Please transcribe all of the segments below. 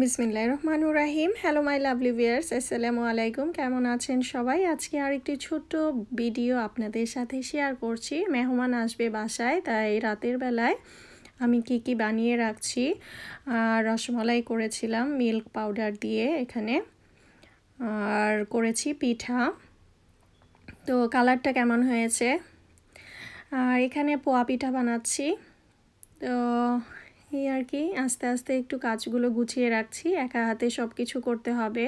বিসমিল্লা রহমানুর রাহিম হ্যালো মাই লাভলি ভিয়ার্স আসসালামু আলাইকুম কেমন আছেন সবাই আজকে আরেকটি ছোট্ট ভিডিও আপনাদের সাথে শেয়ার করছি মেহমান আসবে বাসায় তাই রাতের বেলায় আমি কি কি বানিয়ে রাখছি রসমলাই করেছিলাম মিল্ক পাউডার দিয়ে এখানে আর করেছি পিঠা তো কালারটা কেমন হয়েছে আর এখানে পোয়া পিঠা বানাচ্ছি তো এই আর কি আস্তে আস্তে একটু কাজগুলো গুছিয়ে রাখছি একা হাতে সব কিছু করতে হবে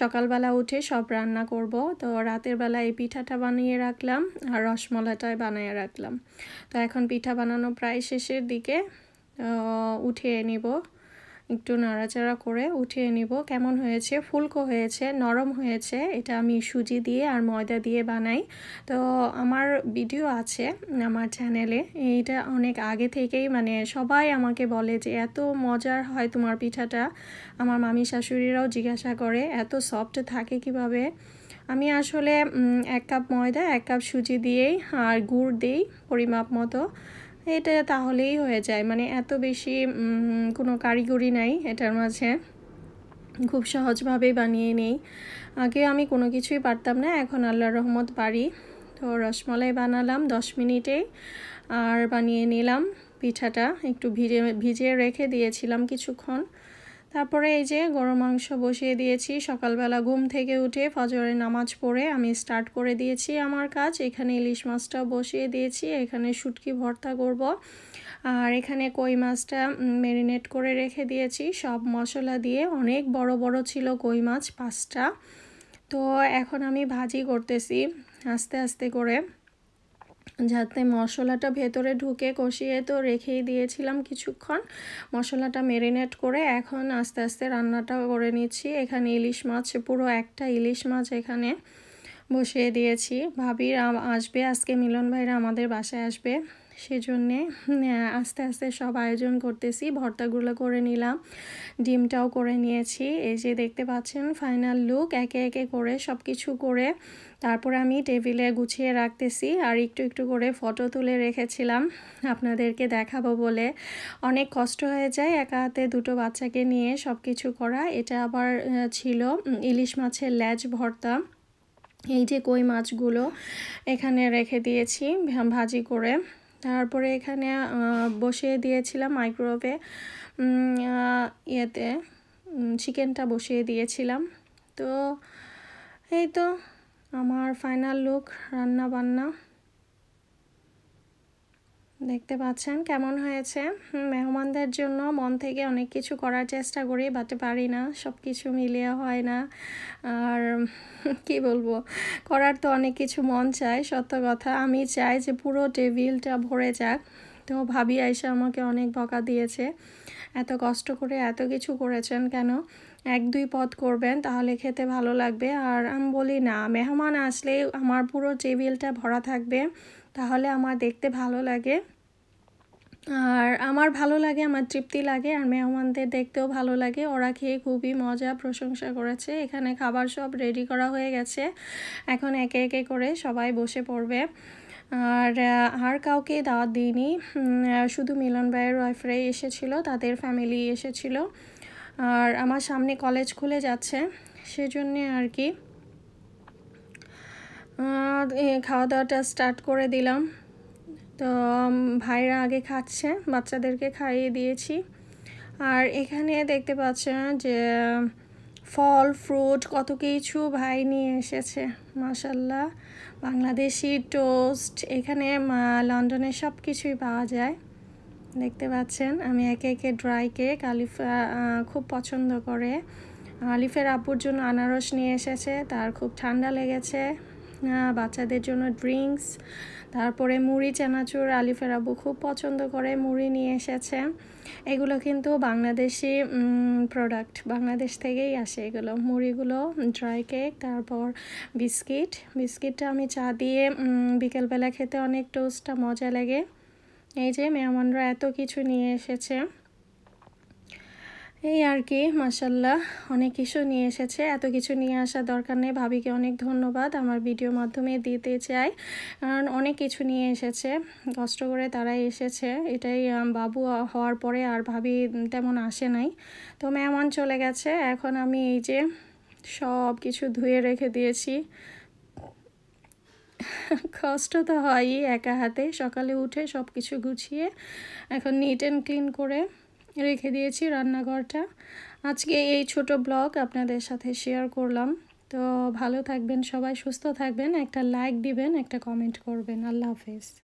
সকালবেলা উঠে সব রান্না করব তো রাতের বেলা এই পিঠাটা বানিয়ে রাখলাম আর রসমলাটাই বানিয়ে রাখলাম তো এখন পিঠা বানানো প্রায় শেষের দিকে উঠিয়ে নেব একটু নাড়াচাড়া করে উঠিয়ে নিব কেমন হয়েছে ফুলকো হয়েছে নরম হয়েছে এটা আমি সুজি দিয়ে আর ময়দা দিয়ে বানাই তো আমার ভিডিও আছে আমার চ্যানেলে এইটা অনেক আগে থেকেই মানে সবাই আমাকে বলে যে এত মজার হয় তোমার পিঠাটা আমার মামি শাশুড়িরাও জিজ্ঞাসা করে এত সফট থাকে কিভাবে আমি আসলে এক কাপ ময়দা এক কাপ সুজি দিয়েই আর গুড় দিই পরিমাপ মতো এটা তাহলেই হয়ে যায় মানে এত বেশি কোনো কারিগরি নাই এটার মাঝে খুব সহজভাবেই বানিয়ে নেই আগে আমি কোনো কিছুই পারতাম না এখন আল্লাহ রহমত পারি তো রসমালাই বানালাম দশ মিনিটেই আর বানিয়ে নিলাম পিঠাটা একটু ভিজে ভিজিয়ে রেখে দিয়েছিলাম কিছুক্ষণ তারপরে এই যে গরম মাংস বসিয়ে দিয়েছি সকালবেলা ঘুম থেকে উঠে ফজরের নামাজ পড়ে আমি স্টার্ট করে দিয়েছি আমার কাজ এখানে ইলিশ মাছটা বসিয়ে দিয়েছি এখানে শুটকি ভর্তা করব আর এখানে কই মাছটা ম্যারিনেট করে রেখে দিয়েছি সব মশলা দিয়ে অনেক বড় বড় ছিল কই মাছ পাঁচটা তো এখন আমি ভাজি করতেছি আস্তে আস্তে করে যাতে মশলাটা ভেতরে ঢুকে কষিয়ে তো রেখেই দিয়েছিলাম কিছুক্ষণ মশলাটা মেরিনেট করে এখন আস্তে আস্তে রান্নাটা করে নিচ্ছি এখানে ইলিশ মাছ পুরো একটা ইলিশ মাছ এখানে বসিয়ে দিয়েছি ভাবি আসবে আজকে মিলন ভাইরা আমাদের বাসায় আসবে সেজন্যে আস্তে আস্তে সব আয়োজন করতেছি ভর্তাগুলো করে নিলাম ডিমটাও করে নিয়েছি এই যে দেখতে পাচ্ছেন ফাইনাল লুক একে একে করে সব কিছু করে তারপর আমি টেবিলে গুছিয়ে রাখতেছি আর একটু একটু করে ফটো তুলে রেখেছিলাম আপনাদেরকে দেখাবো বলে অনেক কষ্ট হয়ে যায় একা হাতে দুটো বাচ্চাকে নিয়ে সব কিছু করা এটা আবার ছিল ইলিশ মাছের ল্যাজ ভর্তা এই যে কই মাছগুলো এখানে রেখে দিয়েছি ভাজি করে তারপরে এখানে বসিয়ে দিয়েছিলাম মাইক্রোওয়েভে ইয়েতে চিকেনটা বসিয়ে দিয়েছিলাম তো এই তো আমার ফাইনাল লুক রান্না বান্না দেখতে পাচ্ছেন কেমন হয়েছে মেহমানদের জন্য মন থেকে অনেক কিছু করার চেষ্টা করি বাটে পারি না সব কিছু মিলিয়ে হয় না আর কি বলবো করার তো অনেক কিছু মন চায় সত্য কথা আমি চাই যে পুরো টেবিলটা ভরে যাক তো ভাবি আইসা আমাকে অনেক বকা দিয়েছে এত কষ্ট করে এত কিছু করেছেন কেন এক দুই পদ করবেন তাহলে খেতে ভালো লাগবে আর আমি বলি না মেহমান আসলে আমার পুরো টেবিলটা ভরা থাকবে তাহলে আমার দেখতে ভালো লাগে আর আমার ভালো লাগে আমার তৃপ্তি লাগে আর মেহমানদের দেখতেও ভালো লাগে ওরা খেয়ে খুবই মজা প্রশংসা করেছে এখানে খাবার সব রেডি করা হয়ে গেছে এখন একে একে করে সবাই বসে পড়বে আর আর কাউকে দাওয়াত দিইনি শুধু মিলন ভাইয়ের ওয়াইফরাই এসেছিলো তাদের ফ্যামিলি এসেছিলো আর আমার সামনে কলেজ খুলে যাচ্ছে সেজন্যে আর কি খাওয়া দাওয়াটা স্টার্ট করে দিলাম তো ভাইরা আগে খাচ্ছে বাচ্চাদেরকে খাইয়ে দিয়েছি আর এখানে দেখতে পাচ্ছেন যে ফল ফ্রুট কত কিছু ভাই নিয়ে এসেছে মাসাল্লাহ বাংলাদেশি টোস্ট এখানে লন্ডনে সব কিছুই পাওয়া যায় দেখতে পাচ্ছেন আমি একে একে ড্রাই কেক আলিফা খুব পছন্দ করে আলিফের আপুর জন্য আনারস নিয়ে এসেছে তার খুব ঠান্ডা লেগেছে বাচ্চাদের জন্য ড্রিঙ্কস তারপরে মুড়ি চানাচুর আলি ফেরাবু খুব পছন্দ করে মুড়ি নিয়ে এসেছে এগুলো কিন্তু বাংলাদেশি প্রোডাক্ট বাংলাদেশ থেকেই আসে এগুলো মুড়িগুলো ড্রাই কেক তারপর বিস্কিট বিস্কিটটা আমি চা দিয়ে বিকেলবেলা খেতে অনেক টোস্টটা মজা লাগে এই যে মেহমানরা এত কিছু নিয়ে এসেছে এই আর কি মাসাল্লাহ অনেক কিছু নিয়ে এসেছে এত কিছু নিয়ে আসা দরকার নেই ভাবিকে অনেক ধন্যবাদ আমার ভিডিও মাধ্যমে দিতে চাই কারণ অনেক কিছু নিয়ে এসেছে কষ্ট করে তারাই এসেছে এটাই বাবু হওয়ার পরে আর ভাবি তেমন আসে নাই তো মেহমান চলে গেছে এখন আমি এই যে সব কিছু ধুয়ে রেখে দিয়েছি কষ্ট তো হয়ই একা হাতে সকালে উঠে সব কিছু গুছিয়ে এখন নিট অ্যান্ড ক্লিন করে রেখে দিয়েছি রান্নাঘরটা আজকে এই ছোট ব্লগ আপনাদের সাথে শেয়ার করলাম তো ভালো থাকবেন সবাই সুস্থ থাকবেন একটা লাইক দিবেন একটা কমেন্ট করবেন আল্লাহ হাফেজ